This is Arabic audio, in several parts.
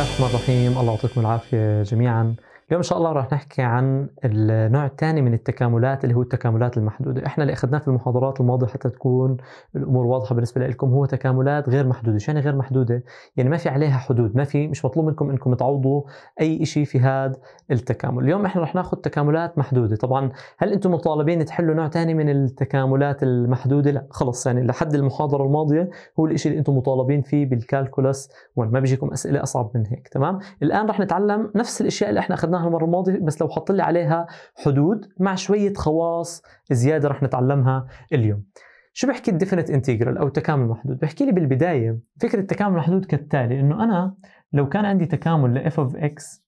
الله الرحمن الرحيم الله يعطيكم العافية جميعا اليوم ان شاء الله رح نحكي عن النوع الثاني من التكاملات اللي هو التكاملات المحدوده، احنا اللي اخذناه في المحاضرات الماضيه حتى تكون الامور واضحه بالنسبه لكم هو تكاملات غير محدوده، شو يعني غير محدوده؟ يعني ما في عليها حدود، ما في مش مطلوب منكم انكم تعوضوا اي شيء في هذا التكامل، اليوم احنا رح ناخذ تكاملات محدوده، طبعا هل انتم مطالبين تحلوا نوع ثاني من التكاملات المحدوده؟ لا خلص يعني لحد المحاضره الماضيه هو الشيء اللي انتم مطالبين فيه بالكالكولس 1 ما بيجيكم اسئله اصعب من هيك، تمام؟ الان رح نتعلم نفس الاشياء اللي احنا اخذناها حطيناها المره الماضيه بس لو حط لي عليها حدود مع شويه خواص زياده رح نتعلمها اليوم شو بحكي الديفينيت انتجرال او التكامل المحدود بحكي لي بالبدايه فكره التكامل المحدود كالتالي انه انا لو كان عندي تكامل لاف اوف اكس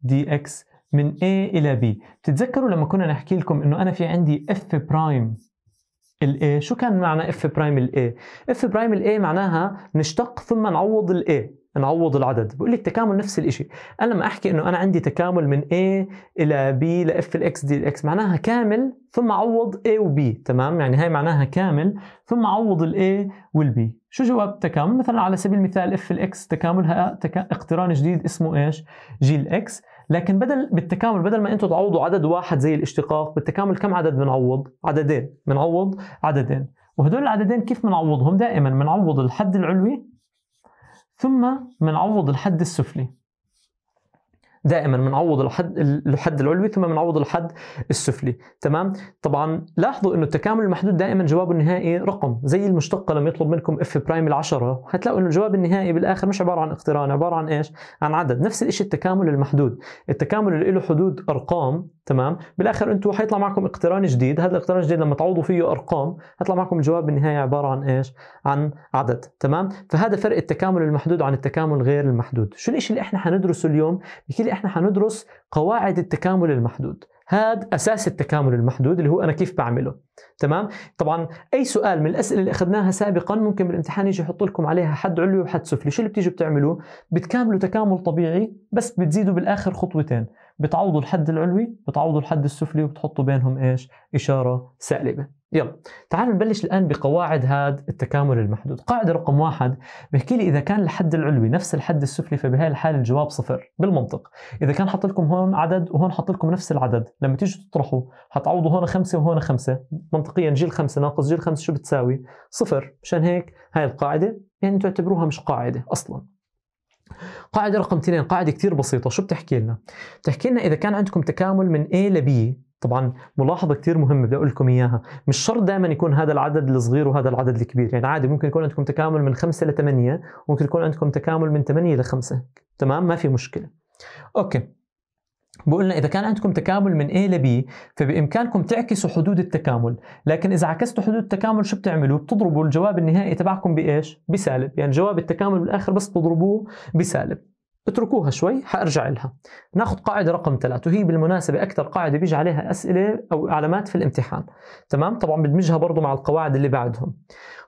دي اكس من A إلى B بتتذكروا لما كنا نحكي لكم إنه أنا في عندي F برايم ال A شو كان معنى F برايم ال A؟ F برايم ال A معناها نشتق ثم نعوض ال A نعوض العدد بقول لك تكامل نفس الشيء انا لما احكي انه انا عندي تكامل من A الى B لاف الاكس دي الاكس معناها كامل ثم عوض A وB تمام يعني هاي معناها كامل ثم عوض وال B شو جواب التكامل مثلا على سبيل المثال اف الاكس تكاملها تكا... اقتران جديد اسمه ايش جي الاكس لكن بدل بالتكامل بدل ما انتم تعوضوا عدد واحد زي الاشتقاق بالتكامل كم عدد بنعوض عددين بنعوض عددين وهدول العددين كيف بنعوضهم دائما بنعوض الحد العلوي ثم منعوض الحد السفلي دائما بنعوض الحد الحد العلوي ثم بنعوض الحد السفلي تمام طبعا لاحظوا انه التكامل المحدود دائما جوابه النهائي رقم زي المشتقه لما يطلب منكم اف برايم العشرة هتلاقوا انه الجواب النهائي بالاخر مش عباره عن اقتران عباره عن ايش عن عدد نفس الشيء التكامل المحدود التكامل اللي له حدود ارقام تمام بالاخر انتم حيطلع معكم اقتران جديد هذا الاقتران الجديد لما تعوضوا فيه ارقام هيطلع معكم الجواب النهائي عباره عن ايش عن عدد تمام فهذا فرق التكامل المحدود عن التكامل غير المحدود شو الشيء اللي احنا حندرسه اليوم بكل احنا حندرس قواعد التكامل المحدود هذا اساس التكامل المحدود اللي هو انا كيف بعمله تمام طبعا اي سؤال من الاسئله اللي اخذناها سابقا ممكن بالامتحان يجي يحط لكم عليها حد علوي وحد سفلي شو اللي بتيجوا بتعملوه بتكاملوا تكامل طبيعي بس بتزيدوا بالاخر خطوتين بتعوضوا الحد العلوي بتعوضوا الحد السفلي وبتحطوا بينهم ايش اشاره سالبه يلا تعالوا نبلش الآن بقواعد هذا التكامل المحدود قاعدة رقم واحد بحكي لي إذا كان الحد العلوي نفس الحد السفلي فبهي الحالة الجواب صفر بالمنطق إذا كان حط لكم هون عدد وهون حط لكم نفس العدد لما تيجوا تطرحوا حتعوضوا هون خمسة وهون خمسة منطقيا جيل خمسة ناقص جيل خمسة شو بتساوي صفر مشان هيك هاي القاعدة يعني تعتبروها مش قاعدة أصلاً قاعدة رقم 2 قاعدة كثير بسيطة شو بتحكي لنا؟ بتحكي لنا إذا كان عندكم تكامل من A ل B طبعا ملاحظة كثير مهمة بدي أقول لكم إياها مش شرط دائما يكون هذا العدد الصغير وهذا العدد الكبير يعني عادي ممكن يكون عندكم تكامل من 5 ل 8 ممكن يكون عندكم تكامل من 8 ل 5 تمام ما في مشكلة أوكي بقولنا إذا كان عندكم تكامل من A ل B فبإمكانكم تعكسوا حدود التكامل لكن إذا عكستوا حدود التكامل شو بتعملوا بتضربوا الجواب النهائي تبعكم بإيش بسالب يعني جواب التكامل بالآخر بس تضربوه بسالب اتركوها شوي حارجع لها ناخذ قاعده رقم ثلاثة وهي بالمناسبه اكثر قاعده بيجي عليها اسئله او علامات في الامتحان تمام طبعا بدمجها برضه مع القواعد اللي بعدهم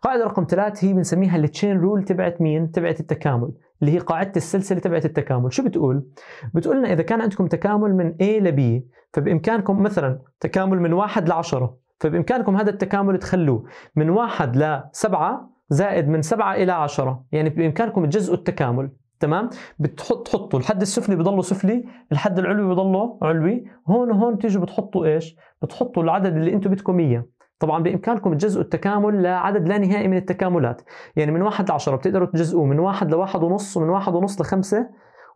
قاعده رقم ثلاثة هي بنسميها التشين رول تبعت مين تبعت التكامل اللي هي قاعده السلسله تبعت التكامل شو بتقول بتقول لنا اذا كان عندكم تكامل من A ل B فبامكانكم مثلا تكامل من واحد ل 10 فبامكانكم هذا التكامل تخلوه من واحد ل 7 زائد من 7 الى 10 يعني بامكانكم تجزئوا التكامل تمام بتحط تحطوا الحد السفلي بضله سفلي الحد العلوي بضله علوي هون وهون تيجوا بتحطوا ايش بتحطوا العدد اللي انتم بدكم اياه طبعا بامكانكم تجزئوا التكامل لعدد لا نهائي من التكاملات يعني من 1 ل 10 بتقدروا تجزئوه من 1 ل 1.5 ومن 1.5 ل 5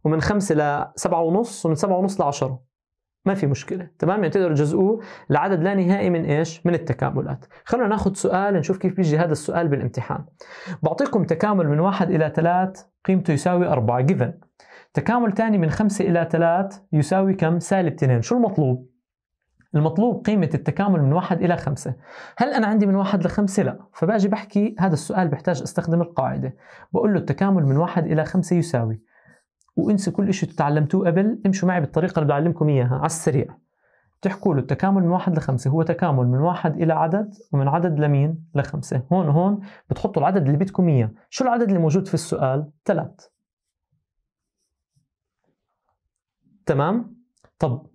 ومن 5 ل 7.5 ومن 7.5 ل 10 ما في مشكله تمام يعني تقدروا تجزئوه لعدد لا نهائي من ايش من التكاملات خلونا ناخذ سؤال نشوف كيف بيجي هذا السؤال بالامتحان بعطيكم تكامل من 1 الى 3 قيمته يساوي 4 جيفن تكامل ثاني من 5 الى 3 يساوي كم سالب 2 شو المطلوب المطلوب قيمة التكامل من واحد إلى خمسة هل أنا عندي من واحد لخمسة؟ لا فباجي بحكي هذا السؤال بحتاج أستخدم القاعدة بقول له التكامل من واحد إلى خمسة يساوي وانسوا كل شيء تعلمتوه قبل امشوا معي بالطريقه اللي بعلمكم اياها على السريع بتحكوا له التكامل من واحد لخمسة هو تكامل من واحد إلى عدد ومن عدد لمين لخمسة هون هون بتحطوا العدد اللي بدكم إياه شو العدد اللي موجود في السؤال ثلاث تمام طب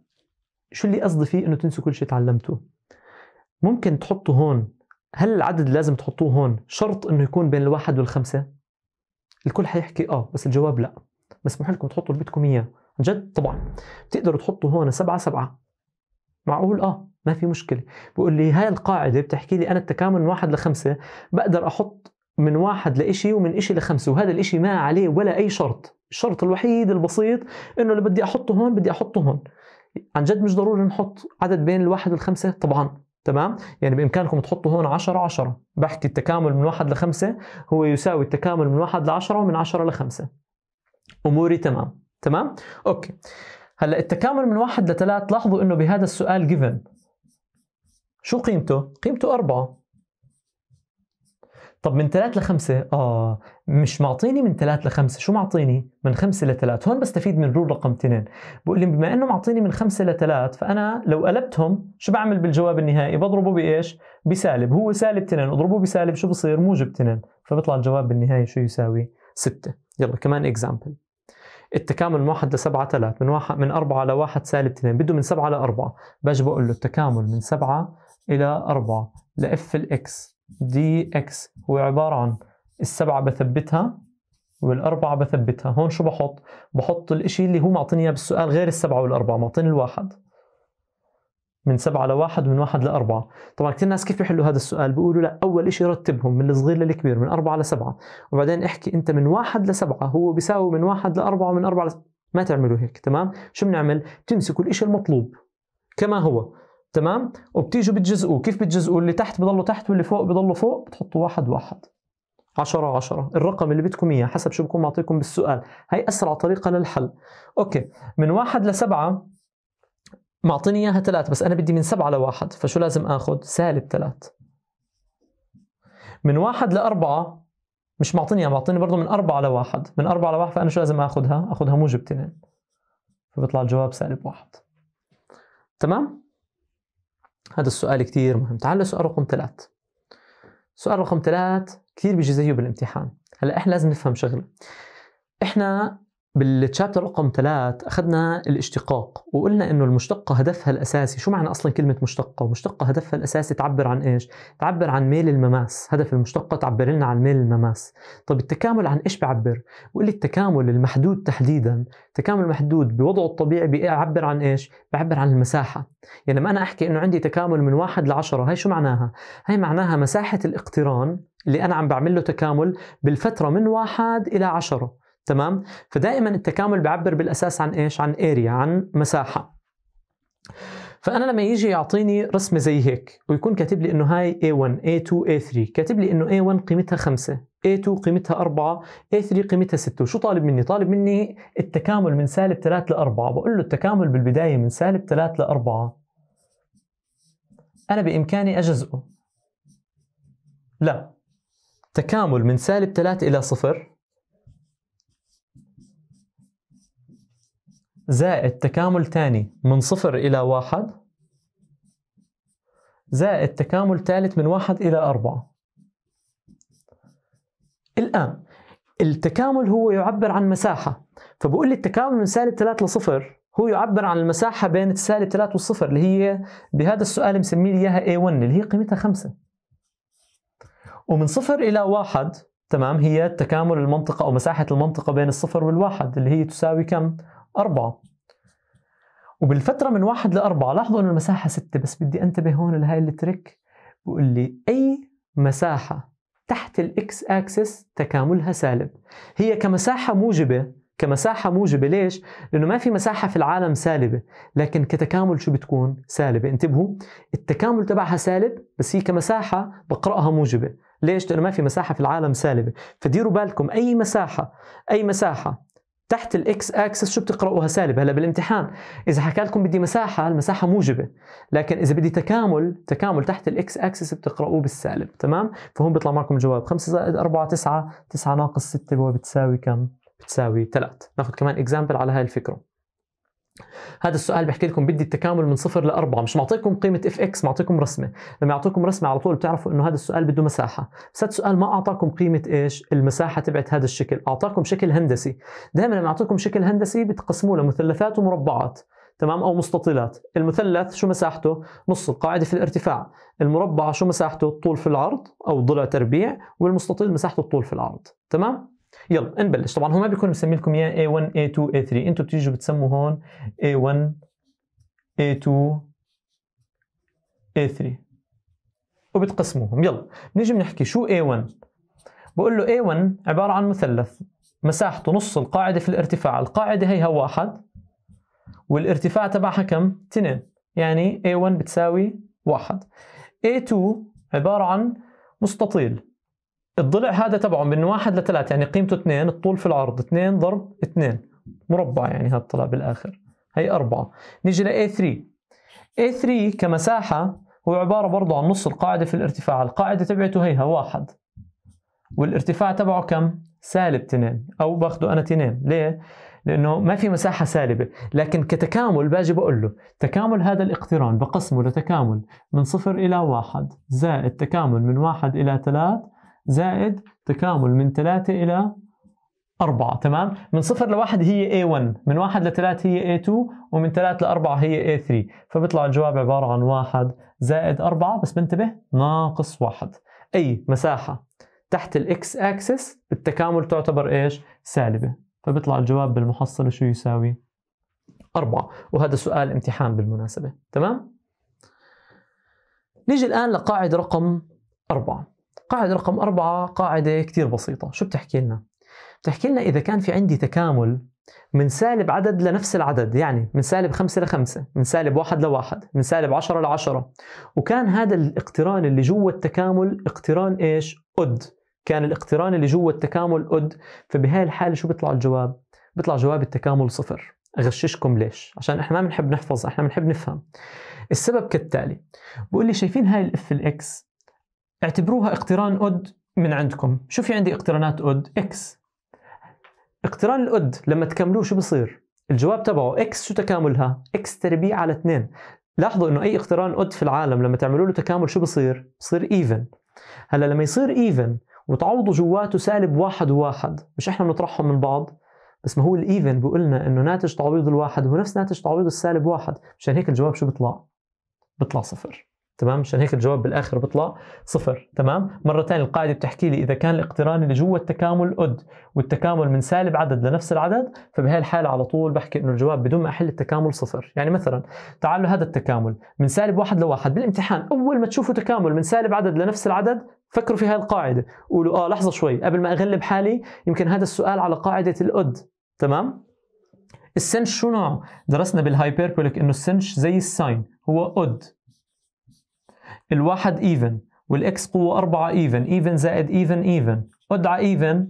شو اللي قصدي فيه انه تنسوا كل شيء تعلمتوه ممكن تحطوا هون هل العدد لازم تحطوه هون شرط انه يكون بين الواحد والخمسة الكل حيحكي اه بس الجواب لا مسموح لكم تحطوا اللي بدكم اياه جد طبعا بتقدروا تحطوا هون سبعة سبعة معقول اه ما في مشكلة بقول لي هاي القاعدة بتحكي لي أنا التكامل من واحد لخمسة بقدر أحط من واحد لإشي ومن إشي لخمسة وهذا الإشي ما عليه ولا أي شرط الشرط الوحيد البسيط إنه اللي بدي أحطه هون بدي أحطه هون عن جد مش ضروري نحط عدد بين الواحد والخمسة طبعا تمام يعني بإمكانكم تحطوا هون 10 10 بحكي التكامل من واحد لخمسة هو يساوي التكامل من واحد لعشرة ومن عشرة لخمسة اموري تمام تمام اوكي هلا التكامل من واحد لثلاث لاحظوا انه بهذا السؤال جيفن شو قيمته؟ قيمته أربعة طب من ثلاث لخمسة آه مش معطيني من ثلاث لخمسة شو معطيني؟ من خمسة لثلاث هون بستفيد من رول رقم اثنين بقول لي بما إنه معطيني من خمسة لثلاث فأنا لو قلبتهم شو بعمل بالجواب النهائي؟ بضربه بإيش؟ بسالب هو سالب اثنين اضربه بسالب شو بصير؟ موجب اثنين فبيطلع الجواب بالنهاية شو يساوي؟ ستة يلا كمان اكزامبل التكامل من 1 ل ثلاث من واحد من 4 ل 1 سالب 2 بده من 7 ل 4 باجي بقول له التكامل من 7 الى 4 لاف الاكس دي اكس هو عباره عن السبعه بثبتها والاربعه بثبتها هون شو بحط بحط الاشي اللي هو معطيني اياه بالسؤال غير السبعه والاربعه معطيني الواحد من سبعة لواحد ومن واحد لأربعة طبعا كثير ناس كيف بيحلوا هذا السؤال بيقولوا لا أول شيء رتبهم من الصغير للكبير من أربعة لسبعة وبعدين احكي أنت من واحد لسبعة هو بيساوي من واحد لأربعة ومن أربعة لسبعة. ما تعملوا هيك تمام شو بنعمل تمسكوا الإشي المطلوب كما هو تمام وبتيجوا بتجزئوه كيف بتجزئوه اللي تحت بضلوا تحت واللي فوق بضلوا فوق بتحطوا واحد واحد عشرة عشرة الرقم اللي بدكم إياه حسب شو بكون معطيكم بالسؤال هاي أسرع طريقة للحل أوكي من واحد لسبعة معطيني اياها ثلاث بس انا بدي من سبعه لواحد فشو لازم اخذ؟ سالب ثلاث. من واحد لأربعة مش معطيني اياها معطيني برضه من أربعة لواحد من أربعة لواحد فأنا شو لازم آخذها؟ آخذها موجب 2 فبيطلع الجواب سالب واحد تمام؟ هذا السؤال كثير مهم تعال لسؤال رقم ثلاث سؤال رقم ثلاث كثير بيجي زيه بالامتحان هلا احنا لازم نفهم شغله احنا بالتشابتر رقم ثلاث أخذنا الاشتقاق وقلنا إنه المشتقة هدفها الأساسي شو معنى أصلا كلمة مشتقة؟ مشتقة هدفها الأساسي تعبر عن إيش؟ تعبر عن ميل المماس هدف المشتقة تعبر لنا عن ميل المماس طب التكامل عن إيش بيعبر بقول لي التكامل المحدود تحديدا التكامل المحدود بوضعه الطبيعي بيعبر عن إيش؟ بيعبر عن المساحة يعني لما أنا أحكي إنه عندي تكامل من واحد لعشرة هاي شو معناها؟ هاي معناها مساحة الاقتران اللي أنا عم بعمل له تكامل بالفترة من واحد إلى عشرة تمام فدائما التكامل بيعبر بالاساس عن ايش عن اريا عن مساحه فانا لما يجي يعطيني رسمه زي هيك ويكون كاتب لي انه هاي A1 A2 A3 كاتب لي انه A1 قيمتها 5 A2 قيمتها 4 A3 قيمتها 6 وشو طالب مني طالب مني التكامل من سالب 3 ل 4 بقول له التكامل بالبدايه من سالب 3 ل 4 انا بامكاني اجزئه لا تكامل من سالب 3 الى 0 زائد تكامل ثاني من صفر إلى واحد زائد تكامل ثالث من واحد إلى أربعة الآن التكامل هو يعبر عن مساحة فبقول لي التكامل من سالب 3 لصفر هو يعبر عن المساحة بين سالب 3 والصفر اللي هي بهذا السؤال مسمي لي إياها A1 اللي هي قيمتها 5 ومن صفر إلى واحد تمام هي تكامل المنطقة أو مساحة المنطقة بين الصفر والواحد اللي هي تساوي كم؟ أربعة وبالفترة من واحد لأربعة لاحظوا أنه المساحة ستة بس بدي أنتبه هون لهي التريك بقول لي أي مساحة تحت الإكس أكسس تكاملها سالب هي كمساحة موجبة كمساحة موجبة ليش؟ لأنه ما في مساحة في العالم سالبة لكن كتكامل شو بتكون؟ سالبة انتبهوا التكامل تبعها سالب بس هي كمساحة بقرأها موجبة ليش؟ لأنه ما في مساحة في العالم سالبة فديروا بالكم أي مساحة أي مساحة تحت الاكس اكسس شو بتقرأوها سالب هلا بالامتحان اذا حكى لكم بدي مساحه المساحه موجبه لكن اذا بدي تكامل تكامل تحت الاكس اكسس بتقرأوه بالسالب تمام فهون بيطلع معكم الجواب 5 زائد 4 9 9 ناقص 6 بتساوي كم بتساوي 3 ناخذ كمان اكزامبل على هاي الفكره هذا السؤال بحكي لكم بدي التكامل من صفر لأربعة مش معطيكم قيمة اف اكس معطيكم رسمة لما يعطيكم رسمة على طول بتعرفوا انه هذا السؤال بده مساحة بس هذا السؤال ما اعطاكم قيمة ايش المساحة تبعت هذا الشكل اعطاكم شكل هندسي دائما لما يعطيكم شكل هندسي بتقسموه لمثلثات ومربعات تمام او مستطيلات المثلث شو مساحته نص القاعده في الارتفاع المربع شو مساحته الطول في العرض او ضلع تربيع والمستطيل مساحته الطول في العرض تمام يلا نبلش طبعا هو ما بيكون مسمي لكم اياه A1 A2 A3 انتم بتيجوا بتسموا هون A1 A2 A3 وبتقسموهم يلا بنيجي بنحكي شو A1 بقول له A1 عبارة عن مثلث مساحته نص القاعدة في الارتفاع القاعدة هيها واحد والارتفاع تبعها كم؟ 2 يعني A1 بتساوي واحد A2 عبارة عن مستطيل الضلع هذا تبعه من واحد لثلاث يعني قيمته اثنين الطول في العرض اثنين ضرب اثنين مربع يعني هذا طلع بالاخر هي أربعة نيجي لـ A3 A3 كمساحة هو عبارة برضه عن نص القاعدة في الارتفاع القاعدة تبعته هيها واحد والارتفاع تبعه كم؟ سالب اثنين أو باخده أنا اثنين ليه؟ لأنه ما في مساحة سالبة لكن كتكامل باجي بقول له تكامل هذا الاقتران بقسمه لتكامل من صفر إلى واحد زائد تكامل من واحد إلى ثلاث زائد تكامل من 3 إلى 4 تمام من صفر لواحد هي A1 من واحد 3 هي A2 ومن ل لأربعة هي A3 فبيطلع الجواب عبارة عن واحد زائد أربعة بس بنتبه ناقص واحد أي مساحة تحت الإكس أكسس بالتكامل تعتبر إيش سالبة فبيطلع الجواب بالمحصلة شو يساوي أربعة وهذا سؤال امتحان بالمناسبة تمام نيجي الآن لقاعدة رقم أربعة قاعدة رقم أربعة قاعدة كتير بسيطة شو بتحكي لنا؟ بتحكي لنا إذا كان في عندي تكامل من سالب عدد لنفس العدد يعني من سالب خمسة لخمسة من سالب واحد لواحد من سالب عشرة لعشرة وكان هذا الاقتران اللي جوا التكامل اقتران إيش؟ أد كان الاقتران اللي جوا التكامل أد فبهاي الحالة شو بيطلع الجواب؟ بيطلع جواب التكامل صفر اغششكم ليش عشان احنا ما بنحب نحفظ احنا بنحب نفهم السبب كالتالي بقول لي شايفين هاي الاف الاكس اعتبروها اقتران اود من عندكم شو في عندي اقترانات اود اكس اقتران الاود لما تكملوه شو بصير الجواب تبعه اكس شو تكاملها اكس تربيع على 2 لاحظوا انه اي اقتران اود في العالم لما تعملوا له تكامل شو بصير بصير ايفن هلا لما يصير ايفن وتعوضوا جواته سالب واحد وواحد مش احنا بنطرحهم من بعض بس ما هو الايفن بيقول لنا انه ناتج تعويض الواحد هو نفس ناتج تعويض السالب واحد مشان هيك الجواب شو بيطلع؟ بيطلع صفر تمام مشان هيك الجواب بالاخر بيطلع صفر تمام مره ثانيه القاعده بتحكي لي اذا كان الاقتران اللي جوا التكامل اد والتكامل من سالب عدد لنفس العدد فبهي الحاله على طول بحكي انه الجواب بدون ما احل التكامل صفر يعني مثلا تعالوا هذا التكامل من سالب واحد لواحد بالامتحان اول ما تشوفوا تكامل من سالب عدد لنفس العدد فكروا في هاي القاعده قولوا اه لحظه شوي قبل ما اغلب حالي يمكن هذا السؤال على قاعده الاد تمام السنش شو نوعه درسنا بالهايبربوليك انه السنش زي الساين هو اد الواحد ايفن والاكس قوة 4 ايفن ايفن زائد ايفن ايفن اد على ايفن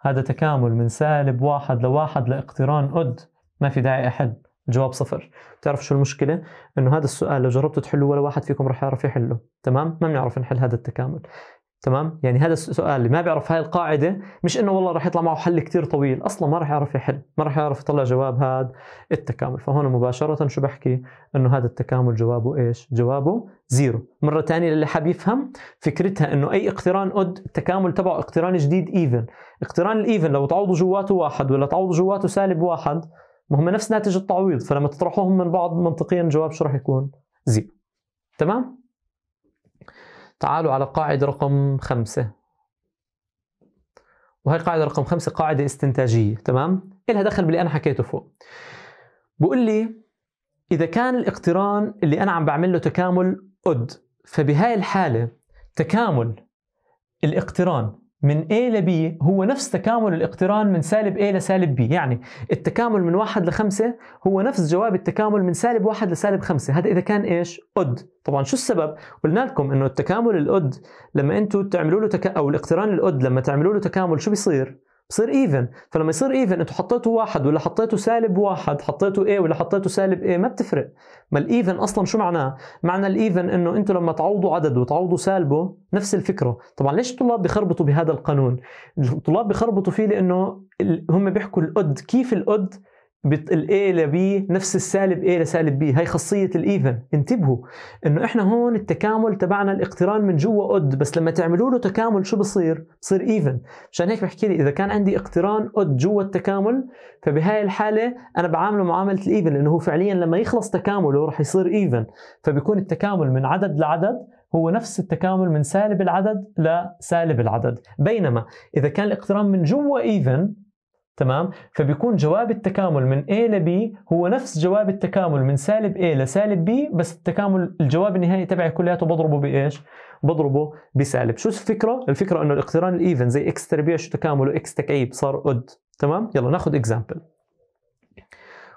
هذا تكامل من سالب واحد لواحد لاقتران اد ما في داعي احل الجواب صفر بتعرف شو المشكله انه هذا السؤال لو جربتوا تحلوه ولا واحد فيكم راح يعرف يحله تمام ما بنعرف نحل هذا التكامل تمام يعني هذا السؤال اللي ما بيعرف هاي القاعده مش انه والله راح يطلع معه حل كثير طويل اصلا ما راح يعرف يحل ما راح يعرف يطلع جواب هذا التكامل فهون مباشره شو بحكي انه هذا التكامل جوابه ايش جوابه زيرو مره ثانيه للي حاب يفهم فكرتها انه اي اقتران اود التكامل تبعه اقتران جديد ايفن اقتران الايفن لو تعوضوا جواته واحد ولا تعوضوا جواته سالب واحد ما هم نفس ناتج التعويض فلما تطرحوهم من بعض منطقيا الجواب شو راح يكون زيرو تمام تعالوا على قاعدة رقم خمسة وهي قاعدة رقم خمسة قاعدة استنتاجية تمام إلها دخل باللي أنا حكيته فوق بقول لي إذا كان الاقتران اللي أنا عم بعمل له تكامل أد فبهاي الحالة تكامل الاقتران من A ل B هو نفس تكامل الاقتران من سالب A لسالب B يعني التكامل من 1 لخمسة 5 هو نفس جواب التكامل من سالب 1 لسالب 5 هذا إذا كان إيش؟ أد طبعا شو السبب؟ قلنا لكم إنه التكامل الأد لما أنتوا تعملوا له تك... أو الاقتران الأد لما تعملوا له تكامل شو بيصير؟ بصير ايفن فلما يصير ايفن انتوا حطيتوا واحد ولا حطيتوا سالب واحد حطيتوا ايه ولا حطيتوا سالب ايه ما بتفرق ما الايفن اصلا شو معناه معنى الايفن انه انتوا لما تعوضوا عدد وتعوضوا سالبه نفس الفكره طبعا ليش الطلاب بيخربطوا بهذا القانون الطلاب بيخربطوا فيه لانه هم بيحكوا الأد كيف الأد ل B نفس السالب A لسالب B هاي خاصيه الايفن انتبهوا انه احنا هون التكامل تبعنا الاقتران من جوا اد بس لما تعملوا له تكامل شو بصير بصير ايفن مشان هيك بحكي لي اذا كان عندي اقتران اد جوا التكامل فبهاي الحاله انا بعامله معامله الايفن لانه هو فعليا لما يخلص تكامله راح يصير ايفن فبيكون التكامل من عدد لعدد هو نفس التكامل من سالب العدد لسالب العدد بينما اذا كان الاقتران من جوا ايفن تمام فبيكون جواب التكامل من A ل B هو نفس جواب التكامل من سالب A لسالب B بس التكامل الجواب النهائي تبعي كلياته بضربه بإيش؟ بضربه بسالب شو الفكرة؟ الفكرة أنه الاقتران الإيفن زي إكس تربيع شو تكامله إكس تكعيب صار أد تمام؟ يلا ناخذ إكزامبل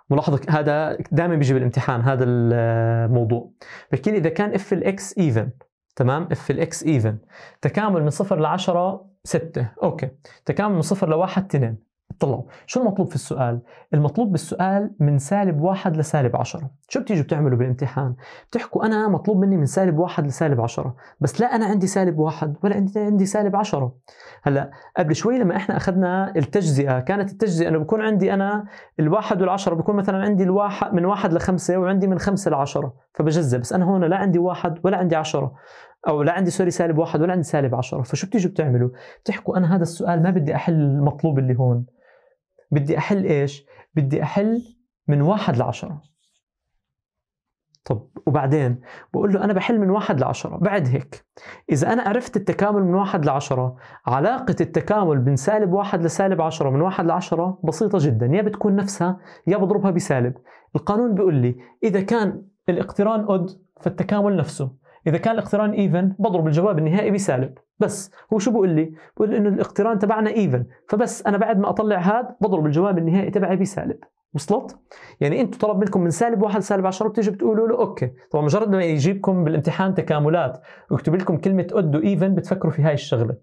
ملاحظة هذا دائما بيجي بالامتحان هذا الموضوع بحكي لي إذا كان اف الاكس ايفن تمام اف الاكس ايفن تكامل من صفر ل 10 6 اوكي تكامل من صفر لواحد 2 طلعوا شو المطلوب في السؤال؟ المطلوب بالسؤال من سالب واحد لسالب عشرة شو بتيجوا بتعملوا بالامتحان؟ بتحكوا أنا مطلوب مني من سالب واحد لسالب عشرة بس لا أنا عندي سالب واحد ولا عندي عندي سالب عشرة هلا قبل شوي لما إحنا أخذنا التجزئة كانت التجزئة أنه بكون عندي أنا الواحد والعشرة بكون مثلا عندي الواحد من واحد لخمسة وعندي من خمسة لعشرة فبجزئ بس أنا هون لا عندي واحد ولا عندي عشرة او لا عندي سوري سالب واحد ولا عندي سالب عشرة فشو بتيجوا بتعملوا بتحكوا انا هذا السؤال ما بدي احل المطلوب اللي هون بدي احل ايش بدي احل من واحد لعشرة طب وبعدين بقول له أنا بحل من واحد لعشرة بعد هيك إذا أنا عرفت التكامل من واحد لعشرة علاقة التكامل بين سالب واحد لسالب عشرة من واحد لعشرة بسيطة جدا يا بتكون نفسها يا بضربها بسالب القانون بيقول لي إذا كان الاقتران أود فالتكامل نفسه اذا كان الاقتران ايفن بضرب الجواب النهائي بسالب بس هو شو بقول لي بقول لي انه الاقتران تبعنا ايفن فبس انا بعد ما اطلع هذا بضرب الجواب النهائي تبعي بسالب وصلت؟ يعني انتم طلب منكم من سالب واحد لسالب 10 بتيجي بتقولوا له اوكي، طبعا مجرد ما يجيبكم بالامتحان تكاملات ويكتب لكم كلمه اود وايفن بتفكروا في هاي الشغله.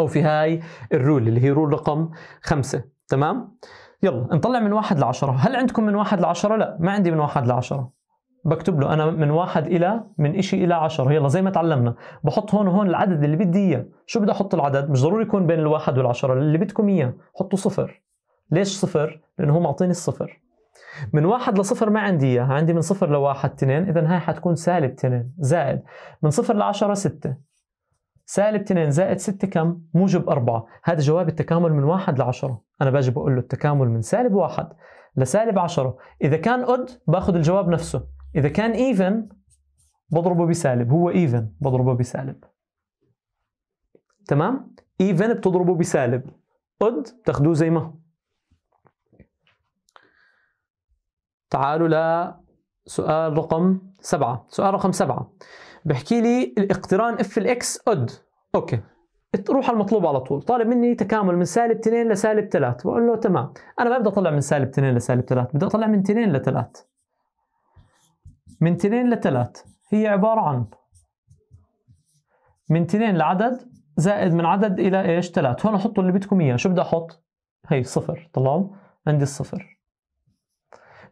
او في هاي الرول اللي هي رول رقم خمسه، تمام؟ يلا نطلع من واحد لعشرة، هل عندكم من واحد لعشرة؟ لا، ما عندي من واحد لعشرة. بكتب له انا من واحد الى من شيء الى 10 يلا زي ما تعلمنا بحط هون وهون العدد اللي بدي اياه شو بدي احط العدد مش ضروري يكون بين الواحد والعشرة اللي بدكم اياه حطوا صفر ليش صفر لانه هو معطيني الصفر من واحد لصفر ما عندي اياها عندي من صفر لواحد اثنين اذا هاي حتكون سالب اثنين زائد من صفر لعشرة سته سالب 2 زائد 6 كم؟ موجب 4 هذا جواب التكامل من 1 ل 10 أنا باجي بقول له التكامل من سالب 1 لسالب 10 إذا كان أد باخذ الجواب نفسه إذا كان ايفن بضربه بسالب هو ايفن بضربه بسالب تمام ايفن بتضربه بسالب قد بتاخدوه زي ما تعالوا لسؤال رقم سبعة سؤال رقم سبعة بحكي لي الاقتران اف الاكس قد اوكي تروح على المطلوب على طول طالب مني تكامل من سالب 2 لسالب 3 بقول له تمام انا ما بدي اطلع من سالب 2 لسالب 3 بدي اطلع من 2 ل 3 من 2 ل 3 هي عبارة عن من 2 لعدد زائد من عدد إلى إيش 3 هون حطوا اللي بدكم إياه شو بدي أحط هي صفر طلعوا عندي الصفر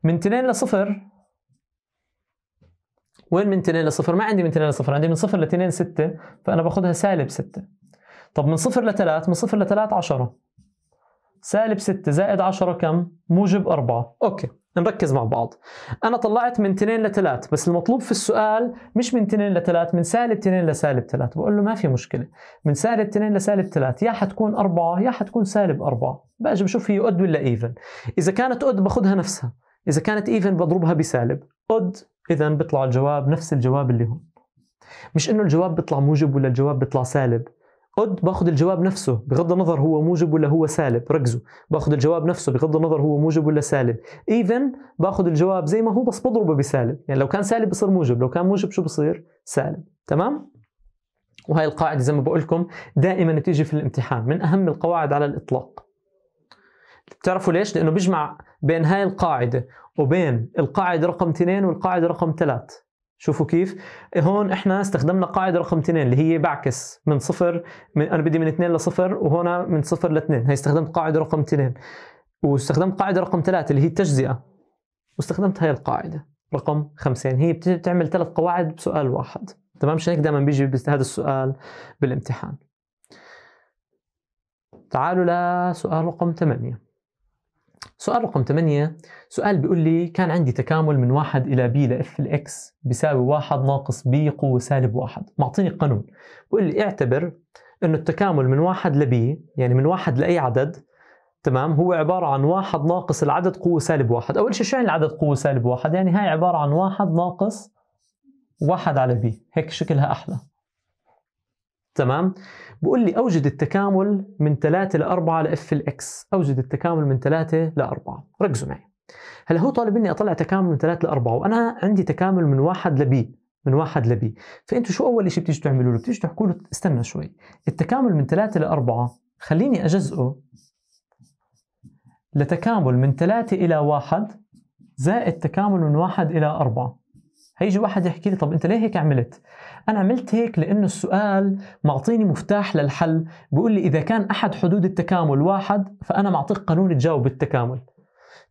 من 2 لصفر وين من 2 لصفر ما عندي من 2 لصفر عندي من صفر ل 2 6 فأنا باخذها سالب 6 طب من صفر ل 3 من صفر ل 3 10 سالب 6 زائد 10 كم؟ موجب 4 أوكي نركز مع بعض انا طلعت من 2 ل 3 بس المطلوب في السؤال مش من 2 ل 3 من سالب 2 لسالب 3 بقول له ما في مشكله من سالب 2 لسالب 3 يا حتكون 4 يا حتكون سالب 4 باجي بشوف هي اود ولا ايفن اذا كانت اود باخذها نفسها اذا كانت ايفن بضربها بسالب اود اذا بيطلع الجواب نفس الجواب اللي هون مش انه الجواب بيطلع موجب ولا الجواب بيطلع سالب قد باخذ الجواب نفسه بغض النظر هو موجب ولا هو سالب ركزوا باخذ الجواب نفسه بغض النظر هو موجب ولا سالب ايفن باخذ الجواب زي ما هو بس بضربه بسالب يعني لو كان سالب بصير موجب لو كان موجب شو بصير سالب تمام وهي القاعده زي ما بقول لكم دائما تيجي في الامتحان من اهم القواعد على الاطلاق بتعرفوا ليش لانه بيجمع بين هاي القاعده وبين القاعده رقم 2 والقاعده رقم 3 شوفوا كيف هون احنا استخدمنا قاعده رقم 2 اللي هي بعكس من صفر من انا بدي من 2 لصفر وهنا من صفر لاثنين هي استخدمت قاعده رقم 2 واستخدمت قاعده رقم 3 اللي هي التجزئه واستخدمت هاي القاعده رقم 5 يعني هي بتعمل ثلاث قواعد بسؤال واحد تمام مشان هيك دائما بيجي هذا السؤال بالامتحان تعالوا لسؤال رقم 8 سؤال رقم 8 سؤال بيقول لي كان عندي تكامل من واحد الى بي لاف الاكس بيساوي واحد ناقص بي قوه سالب واحد معطيني قانون بيقول لي اعتبر انه التكامل من واحد لبي يعني من واحد لاي عدد تمام هو عبارة عن واحد ناقص العدد قوة سالب واحد أول شيء شو يعني العدد قوة سالب واحد يعني هاي عبارة عن واحد ناقص واحد على بي هيك شكلها أحلى تمام بقول لي اوجد التكامل من 3 ل 4 لاف الاكس اوجد التكامل من 3 ل 4 ركزوا معي هلا هو طالب مني اطلع تكامل من 3 ل 4 وانا عندي تكامل من 1 بي من 1 بي فانتم شو اول شيء بتيجوا تعملوا له بتيجوا تحكوا له استنى شوي التكامل من 3 ل 4 خليني اجزئه لتكامل من 3 الى 1 زائد تكامل من 1 الى 4 هيجي واحد يحكي لي طب انت ليه هيك عملت؟ انا عملت هيك لانه السؤال معطيني مفتاح للحل، بيقول لي اذا كان احد حدود التكامل واحد فانا معطيك قانون تجاوب بالتكامل.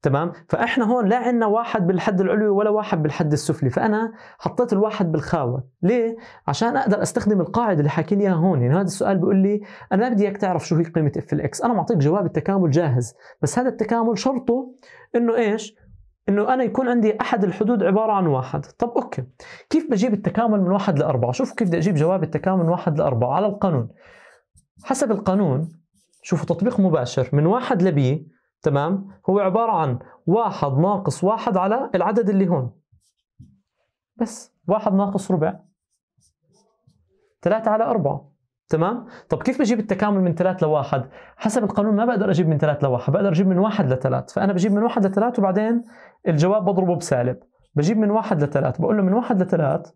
تمام؟ فاحنا هون لا عندنا واحد بالحد العلوي ولا واحد بالحد السفلي، فانا حطيت الواحد بالخاوه، ليه؟ عشان اقدر استخدم القاعده اللي حاكي لي اياها هون، يعني هذا السؤال بيقول لي انا ما بدي اياك تعرف شو هي قيمه اف الاكس، انا معطيك جواب التكامل جاهز، بس هذا التكامل شرطه انه ايش؟ انه انا يكون عندي احد الحدود عباره عن واحد، طب اوكي، كيف بجيب التكامل من واحد لاربعه؟ شوفوا كيف بدي اجيب جواب التكامل من واحد لاربعه على القانون. حسب القانون شوفوا تطبيق مباشر من واحد لبي تمام؟ هو عباره عن واحد ناقص واحد على العدد اللي هون. بس واحد ناقص ربع ثلاثة على أربعة تمام؟ طب كيف بجيب التكامل من 3 لواحد؟ حسب القانون ما بقدر اجيب من 3 لواحد، بقدر اجيب من 1 لثلاث، فانا بجيب من 1 لثلاث وبعدين الجواب بضربه بسالب، بجيب من 1 لثلاث، بقول له من 1 لثلاث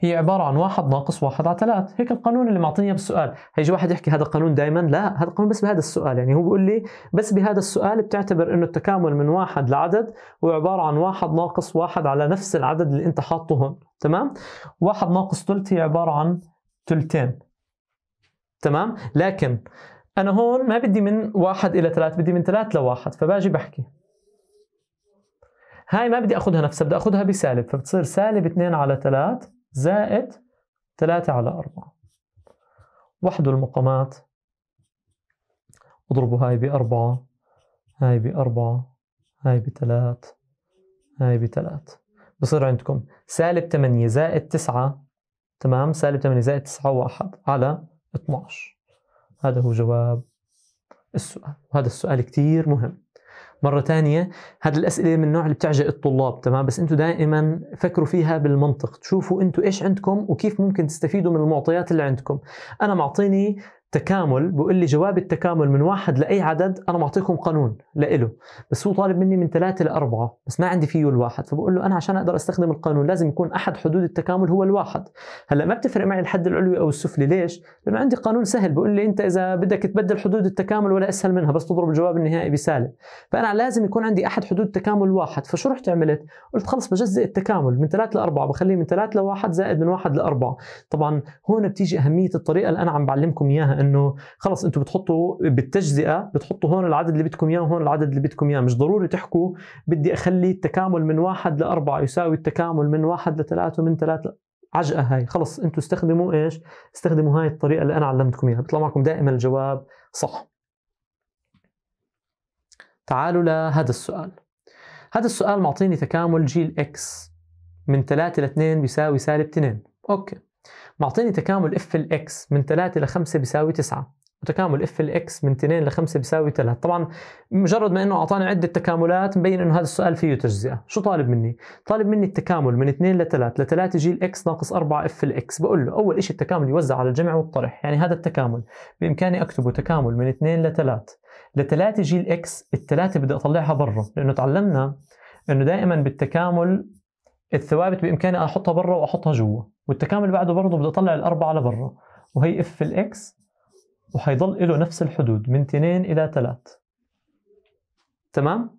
هي عباره عن واحد ناقص واحد على ثلاث هيك القانون اللي معطيني بالسؤال هيجي واحد يحكي هذا القانون دائما لا هذا القانون بس بهذا السؤال يعني هو بيقول لي بس بهذا السؤال بتعتبر انه التكامل من واحد لعدد هو عباره عن واحد ناقص واحد على نفس العدد اللي انت حاطه هون تمام واحد ناقص ثلث هي عباره عن ثلثين تمام لكن انا هون ما بدي من واحد الى ثلاث بدي من ثلاث لواحد فباجي بحكي هاي ما بدي اخذها نفسها بدي اخذها بسالب فبتصير سالب 2 على 3 زائد 3 على 4 وحدوا المقامات اضربوا هاي ب 4 هاي ب 4 هاي ب 3 هاي ب 3 بصير عندكم سالب 8 زائد 9 تمام سالب 8 زائد 9 1 على 12 هذا هو جواب السؤال وهذا السؤال كثير مهم مرة ثانية هذه الأسئلة من النوع اللي بتعجق الطلاب تمام بس أنتم دائما فكروا فيها بالمنطق تشوفوا أنتم إيش عندكم وكيف ممكن تستفيدوا من المعطيات اللي عندكم أنا معطيني تكامل بقول لي جواب التكامل من واحد لاي عدد انا معطيكم قانون لإله بس هو طالب مني من ثلاثه لاربعه بس ما عندي فيه الواحد فبقول له انا عشان اقدر استخدم القانون لازم يكون احد حدود التكامل هو الواحد هلا ما بتفرق معي الحد العلوي او السفلي ليش؟ لانه عندي قانون سهل بقول لي انت اذا بدك تبدل حدود التكامل ولا اسهل منها بس تضرب الجواب النهائي بسالب فانا لازم يكون عندي احد حدود التكامل واحد فشو رحت عملت؟ قلت خلص بجزئ التكامل من ثلاثه لاربعه بخليه من ثلاثه لواحد زائد من واحد لاربعه طبعا هون بتيجي اهميه الطريقه اللي انا عم بعلمكم اياها انه خلص انتم بتحطوا بالتجزئه بتحطوا هون العدد اللي بدكم اياه وهون العدد اللي بدكم اياه مش ضروري تحكوا بدي اخلي التكامل من واحد لاربعه يساوي التكامل من واحد لثلاثه ومن ثلاثه عجقه هاي خلص انتم استخدموا ايش استخدموا هاي الطريقه اللي انا علمتكم اياها بيطلع معكم دائما الجواب صح تعالوا لهذا السؤال هذا السؤال معطيني تكامل جيل اكس من 3 ل 2 بيساوي سالب 2 اوكي معطيني تكامل اف الاكس من 3 ل 5 بيساوي 9 وتكامل اف الاكس من 2 ل 5 بيساوي 3 طبعا مجرد ما انه اعطاني عده تكاملات مبين انه هذا السؤال فيه تجزئه شو طالب مني طالب مني التكامل من 2 ل 3 ل 3 يجي الاكس ناقص 4 اف الاكس بقول له اول شيء التكامل يوزع على الجمع والطرح يعني هذا التكامل بامكاني اكتبه تكامل من 2 ل 3 ل 3 يجي الاكس الثلاثه بدي اطلعها برا لانه تعلمنا انه دائما بالتكامل الثوابت بامكاني احطها برا واحطها جوا والتكامل اللي بعده برضه بدي اطلع الاربعه لبرا وهي اف الاكس وحيضل له نفس الحدود من 2 الى 3 تمام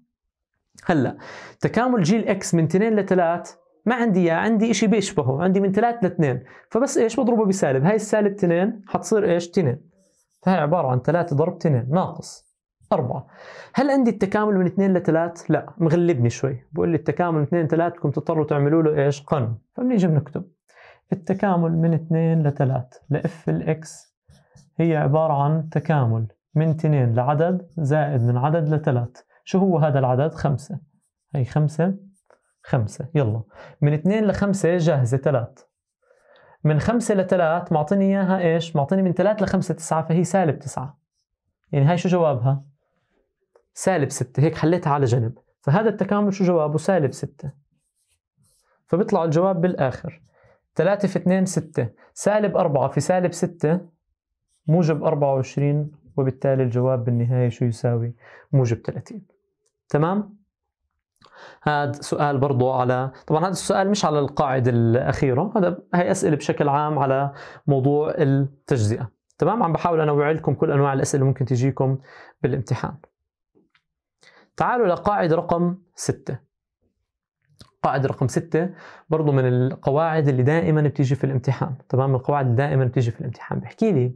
هلا تكامل جيل اكس من 2 ل 3 ما عندي اياه عندي شيء بيشبهه عندي من 3 ل 2 فبس ايش بضربه بسالب هاي السالب 2 حتصير ايش 2 فهي عباره عن 3 ضرب 2 ناقص 4 هل عندي التكامل من 2 ل 3 لا مغلبني شوي بقول لي التكامل من 2 ل 3 بدكم تضطروا تعملوا له ايش قانون فبنيجي بنكتب التكامل من 2 ل 3 لإف الإكس هي عبارة عن تكامل من 2 لعدد زائد من عدد ل 3 شو هو هذا العدد؟ 5 هي 5 5 يلا من 2 ل 5 جاهزة 3 من 5 ل 3 معطيني إياها إيش؟ معطيني من 3 ل 5 9 فهي سالب 9 يعني هاي شو جوابها؟ سالب 6 هيك حليتها على جنب فهذا التكامل شو جوابه؟ سالب 6 فبيطلع الجواب بالآخر 3 في 2 6 سالب 4 في سالب 6 موجب 24 وبالتالي الجواب بالنهاية شو يساوي موجب 30 تمام؟ هذا سؤال برضو على طبعا هذا السؤال مش على القاعدة الأخيرة هذا هي أسئلة بشكل عام على موضوع التجزئة تمام عم بحاول أنوع لكم كل أنواع الأسئلة اللي ممكن تجيكم بالامتحان تعالوا لقاعدة رقم 6 قاعدة رقم ستة برضو من القواعد اللي دائما بتيجي في الامتحان تمام القواعد اللي دائما بتيجي في الامتحان بحكي لي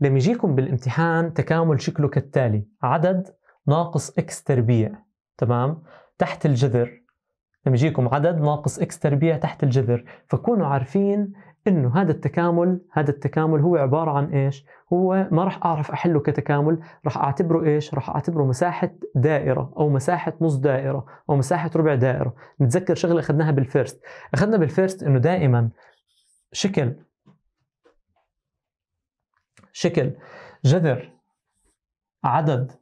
لما يجيكم بالامتحان تكامل شكله كالتالي عدد ناقص اكس تربيع تمام تحت الجذر لما يجيكم عدد ناقص اكس تربيع تحت الجذر فكونوا عارفين انه هذا التكامل هذا التكامل هو عباره عن ايش؟ هو ما راح اعرف احله كتكامل، راح اعتبره ايش؟ راح اعتبره مساحه دائره او مساحه نص دائره او مساحه ربع دائره، نتذكر شغله اخذناها بالفيرست، اخذنا بالفيرست انه دائما شكل شكل جذر عدد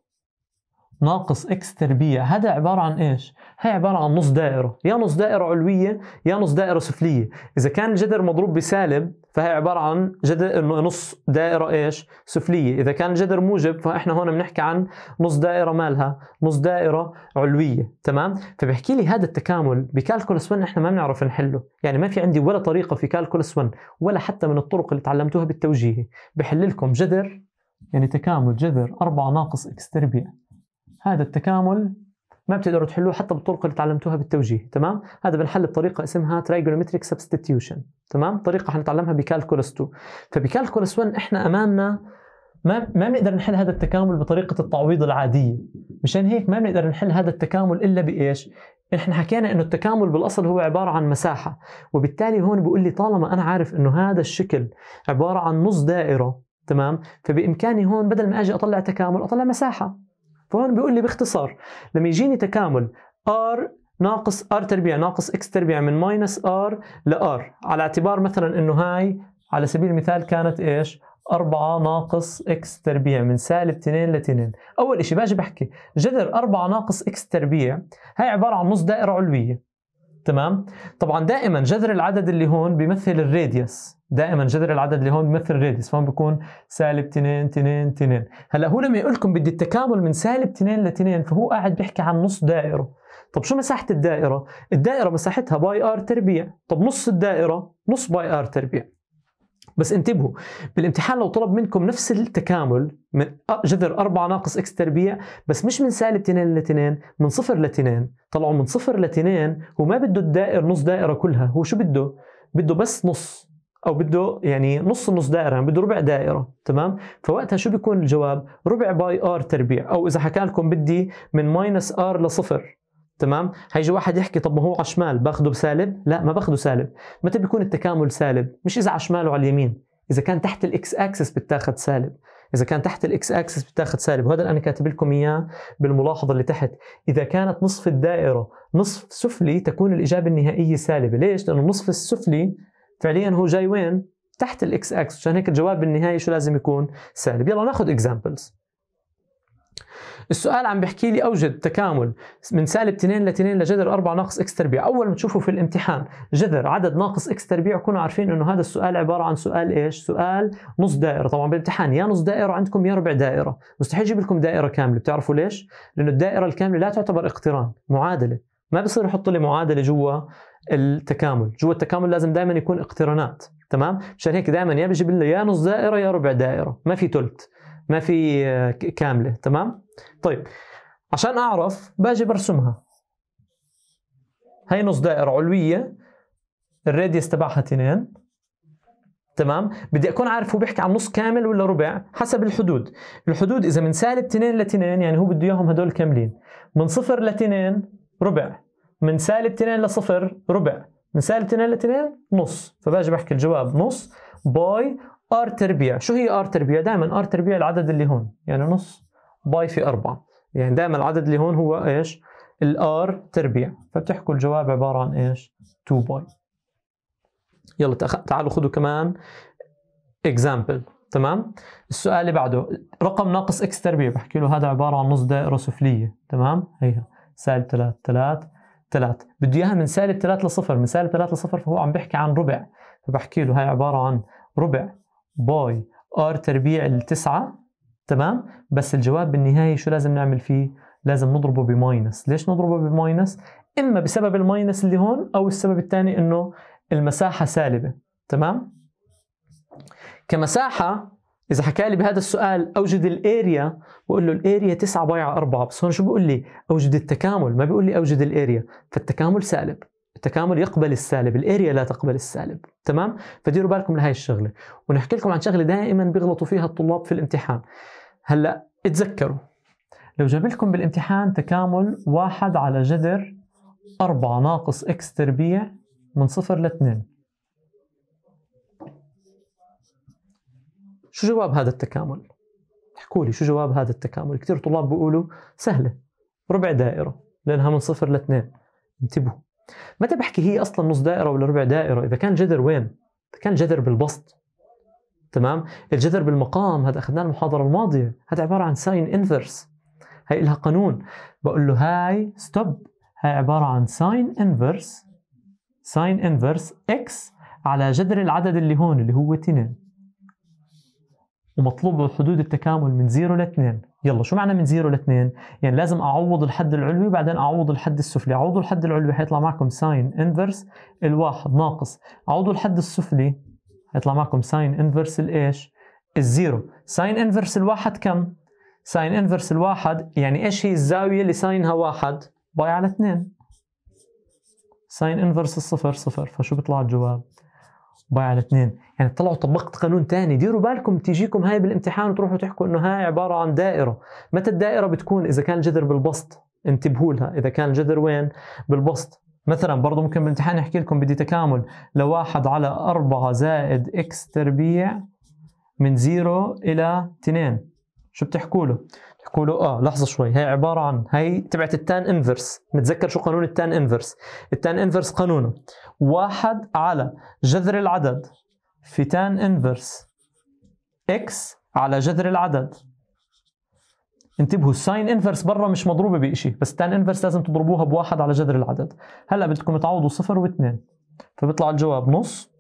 ناقص اكس تربيع هذا عبارة عن ايش؟ هي عبارة عن نص دائرة يا نص دائرة علوية يا نص دائرة سفلية إذا كان الجذر مضروب بسالب فهي عبارة عن جذر نص دائرة ايش؟ سفلية إذا كان الجذر موجب فإحنا هون بنحكي عن نص دائرة مالها نص دائرة علوية تمام؟ فبحكي لي هذا التكامل بكالكولس 1 إحنا ما بنعرف نحله يعني ما في عندي ولا طريقة في كالكولس 1 ولا حتى من الطرق اللي تعلمتوها بالتوجيهي بحل لكم جذر يعني تكامل جذر 4 ناقص اكس تربيع هذا التكامل ما بتقدروا تحلوه حتى بالطرق اللي تعلمتوها بالتوجيه تمام هذا بنحل بطريقه اسمها trigonometric substitution تمام طريقه حنتعلمها بكالكولس 2 فبكالكولس 1 احنا امامنا ما ما بنقدر نحل هذا التكامل بطريقه التعويض العاديه مشان هيك ما بنقدر نحل هذا التكامل الا بايش احنا حكينا انه التكامل بالاصل هو عباره عن مساحه وبالتالي هون بيقول لي طالما انا عارف انه هذا الشكل عباره عن نص دائره تمام فبامكاني هون بدل ما اجي اطلع تكامل اطلع مساحه فهون بيقول لي باختصار لما يجيني تكامل ار ناقص ار تربيع ناقص اكس تربيع من ماينس ار R على اعتبار مثلا انه هاي على سبيل المثال كانت ايش؟ 4 ناقص اكس تربيع من سالب 2 ل 2 اول إشي باجي بحكي جذر 4 ناقص اكس تربيع هاي عباره عن نص دائره علويه تمام طبعا دائما جذر العدد اللي هون بيمثل الراديوس دائما جذر العدد اللي هون بيمثل الراديوس فهون بيكون سالب 2 2 2 هلا هو لما يقول لكم بدي التكامل من سالب 2 ل 2 فهو قاعد بيحكي عن نص دائره طب شو مساحه الدائره الدائره مساحتها باي ار تربيع طب نص الدائره نص باي ار تربيع بس انتبهوا بالامتحان لو طلب منكم نفس التكامل من جذر 4 ناقص اكس تربيع بس مش من سالب 2 ل 2 من صفر ل 2 طلعوا من صفر ل 2 هو ما بده الدائر نص دائره كلها هو شو بده بده بس نص او بده يعني نص نص دائره يعني بده ربع دائره تمام فوقتها شو بيكون الجواب ربع باي ار تربيع او اذا حكى لكم بدي من ماينس ار لصفر تمام هيجي واحد يحكي طب ما هو على الشمال باخده بسالب لا ما باخده سالب متى بيكون التكامل سالب مش اذا على الشمال وعلى اليمين اذا كان تحت الاكس اكسس بتاخد سالب اذا كان تحت الاكس اكسس بتاخد سالب وهذا اللي انا كاتب لكم اياه بالملاحظه اللي تحت اذا كانت نصف الدائره نصف سفلي تكون الاجابه النهائيه سالبه ليش لانه النصف السفلي فعليا هو جاي وين تحت الاكس اكس عشان هيك الجواب النهائي شو لازم يكون سالب يلا ناخذ اكزامبلز السؤال عم بحكي لي اوجد تكامل من سالب 2 ل 2 لجذر 4 ناقص اكس تربيع، اول ما تشوفوا في الامتحان جذر عدد ناقص اكس تربيع كونوا عارفين انه هذا السؤال عباره عن سؤال ايش؟ سؤال نص دائره، طبعا بالامتحان يا نص دائره عندكم يا ربع دائره، مستحيل يجيب لكم دائره كامله، بتعرفوا ليش؟ لانه الدائره الكامله لا تعتبر اقتران، معادله، ما بصير يحط لي معادله جوا التكامل، جوا التكامل لازم دائما يكون اقترانات، تمام؟ مشان هيك دائما يا بجيب لنا يا نص دائره يا ربع دائره، ما في ثلث. ما في آه، كامله تمام طيب عشان اعرف باجي برسمها هي نص دائره علويه الراديوس تبعها اثنين تمام بدي اكون عارف هو بيحكي عن نص كامل ولا ربع حسب الحدود الحدود اذا من سالب 2 ل 2 يعني هو بده اياهم هدول كاملين من صفر ل 2 ربع من سالب 2 ل 0 ربع من سالب 2 ل 2 نص فباجي بحكي الجواب نص باي ار تربيع شو هي ار تربيع دائما ار تربيع العدد اللي هون يعني نص باي في 4 يعني دائما العدد اللي هون هو ايش الار تربيع فبتحكوا الجواب عباره عن ايش 2 باي يلا تعالوا خذوا كمان اكزامبل تمام السؤال اللي بعده رقم ناقص اكس تربيع بحكي له هذا عباره عن نص دائره سفليه تمام هيها سالب 3 3 3 بده اياها من سالب 3 لصفر من سالب 3 لصفر فهو عم بيحكي عن ربع فبحكي له هاي عباره عن ربع باي ار تربيع التسعة تمام بس الجواب بالنهاية شو لازم نعمل فيه لازم نضربه بماينس ليش نضربه بماينس اما بسبب الماينس اللي هون او السبب الثاني انه المساحة سالبة تمام كمساحة إذا حكى لي بهذا السؤال أوجد الأريا بقول له الأريا 9 باي على 4 بس هون شو بيقول لي أوجد التكامل ما بيقول لي أوجد الأريا فالتكامل سالب التكامل يقبل السالب الاريا لا تقبل السالب تمام فديروا بالكم لهي الشغله ونحكي لكم عن شغله دائما بيغلطوا فيها الطلاب في الامتحان هلا اتذكروا لو جاب لكم بالامتحان تكامل واحد على جذر 4 ناقص اكس تربيع من صفر لاثنين شو جواب هذا التكامل؟ احكوا لي شو جواب هذا التكامل؟ كثير طلاب بيقولوا سهلة ربع دائرة لأنها من صفر لاثنين انتبهوا متى بحكي هي اصلا نص دائره ولا ربع دائره اذا كان جذر وين اذا كان جذر بالبسط تمام الجذر بالمقام هذا اخذناه المحاضره الماضيه هذا عباره عن ساين انفرس هي لها قانون بقول له هاي ستوب هاي عباره عن ساين انفرس ساين انفرس اكس على جذر العدد اللي هون اللي هو 2 ومطلوب حدود التكامل من 0 ل 2 يلا شو معنى من زيرو لاثنين؟ يعني لازم اعوض الحد العلوي وبعدين اعوض الحد السفلي عوضوا الحد العلوي حيطلع معكم ساين انفرس الواحد ناقص عوضوا الحد السفلي حيطلع معكم ساين انفرس الايش الزيرو ساين انفرس الواحد كم ساين انفرس الواحد يعني ايش هي الزاويه اللي ساينها واحد باي على اثنين. ساين انفرس الصفر صفر فشو بيطلع الجواب باي على اثنين يعني طلعوا طبقت قانون تاني ديروا بالكم تيجيكم هاي بالامتحان وتروحوا تحكوا انه هاي عباره عن دائره متى الدائره بتكون اذا كان الجذر بالبسط انتبهوا لها اذا كان الجذر وين بالبسط مثلا برضه ممكن بالامتحان يحكي لكم بدي تكامل لواحد على اربعة زائد اكس تربيع من زيرو الى 2 شو بتحكوا له يحكوا له اه لحظه شوي هي عباره عن هي تبعت التان انفرس نتذكر شو قانون التان انفرس التان انفرس قانونه واحد على جذر العدد في تان انفرس اكس على جذر العدد انتبهوا الساين انفرس برا مش مضروبه بشيء بس تان انفرس لازم تضربوها بواحد على جذر العدد هلا بدكم تعوضوا صفر واثنين فبيطلع الجواب نص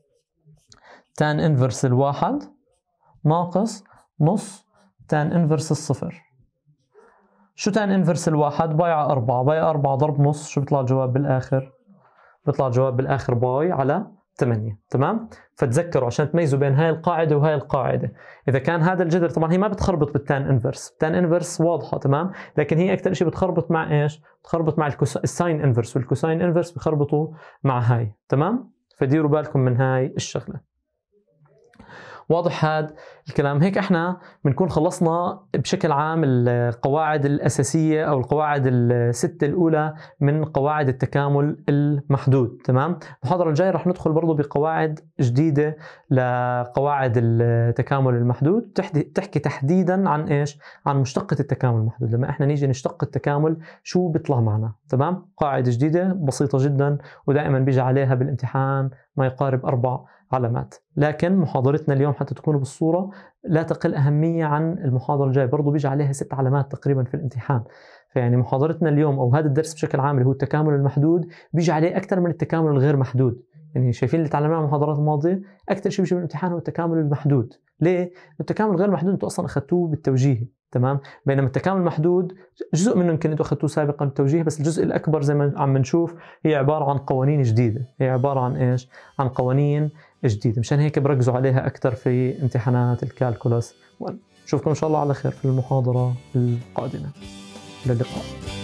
تان انفرس الواحد ناقص نص تان انفرس الصفر شو تان انفرس الواحد باي على أربعة باي أربعة ضرب نص شو بيطلع الجواب بالآخر بيطلع الجواب بالآخر باي على 8 تمام فتذكروا عشان تميزوا بين هاي القاعده وهاي القاعده اذا كان هذا الجذر طبعا هي ما بتخربط بالتان انفرس التان انفرس واضحه تمام لكن هي اكثر شيء بتخربط مع ايش بتخربط مع الساين انفرس والكوساين انفرس بخربطوا مع هاي تمام فديروا بالكم من هاي الشغله واضح هذا الكلام هيك احنا بنكون خلصنا بشكل عام القواعد الأساسية أو القواعد الستة الأولى من قواعد التكامل المحدود تمام المحاضرة الجاية رح ندخل برضه بقواعد جديده لقواعد التكامل المحدود تحكي تحديدا عن ايش عن مشتقه التكامل المحدود لما احنا نيجي نشتق التكامل شو بيطلع معنا تمام قاعده جديده بسيطه جدا ودائما بيجي عليها بالامتحان ما يقارب اربع علامات لكن محاضرتنا اليوم حتى تكونوا بالصوره لا تقل اهميه عن المحاضره الجايه برضه بيجي عليها ست علامات تقريبا في الامتحان فيعني محاضرتنا اليوم او هذا الدرس بشكل عام اللي هو التكامل المحدود بيجي عليه اكثر من التكامل الغير محدود يعني شايفين اللي تعلمناه من المحاضرات الماضيه اكثر شيء بيجي بالامتحان هو التكامل المحدود ليه التكامل غير محدود انتم اصلا اخذتوه بالتوجيهي تمام بينما التكامل المحدود جزء منه يمكن انتم اخذتوه سابقا بالتوجيه بس الجزء الاكبر زي ما عم نشوف هي عباره عن قوانين جديده هي عباره عن ايش عن قوانين جديده مشان هيك بركزوا عليها اكثر في امتحانات الكالكولس نشوفكم ان شاء الله على خير في المحاضره القادمه الى اللقاء